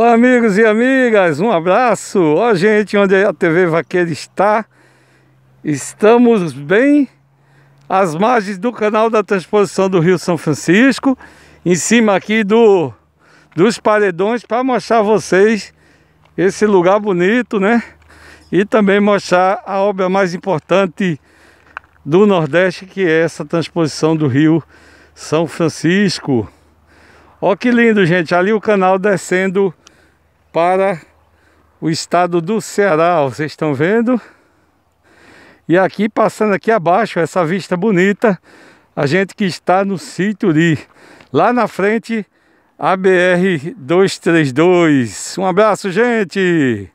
Olá amigos e amigas, um abraço! Ó gente, onde a TV Vaqueira está, estamos bem às margens do canal da transposição do Rio São Francisco, em cima aqui do, dos paredões, para mostrar a vocês esse lugar bonito, né? E também mostrar a obra mais importante do Nordeste, que é essa transposição do Rio São Francisco. Ó que lindo, gente, ali o canal descendo para o estado do Ceará, vocês estão vendo? E aqui, passando aqui abaixo, essa vista bonita, a gente que está no sítio Uri. Lá na frente, a BR 232. Um abraço, gente!